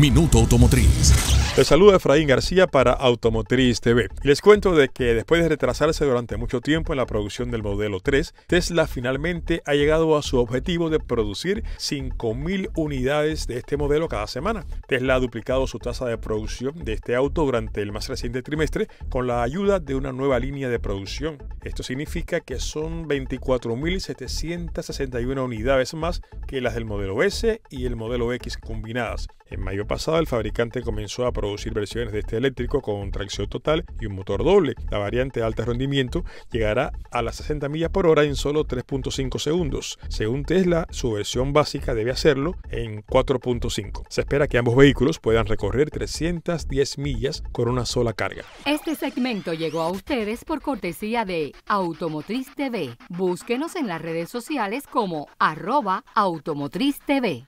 Minuto Automotriz. Les saluda Efraín García para Automotriz TV. Les cuento de que después de retrasarse durante mucho tiempo en la producción del modelo 3, Tesla finalmente ha llegado a su objetivo de producir 5.000 unidades de este modelo cada semana. Tesla ha duplicado su tasa de producción de este auto durante el más reciente trimestre con la ayuda de una nueva línea de producción. Esto significa que son 24.761 unidades más que las del modelo S y el modelo X combinadas. En mayor pasado, el fabricante comenzó a producir versiones de este eléctrico con tracción total y un motor doble. La variante de alto rendimiento llegará a las 60 millas por hora en solo 3.5 segundos. Según Tesla, su versión básica debe hacerlo en 4.5. Se espera que ambos vehículos puedan recorrer 310 millas con una sola carga. Este segmento llegó a ustedes por cortesía de Automotriz TV. Búsquenos en las redes sociales como arroba Automotriz TV.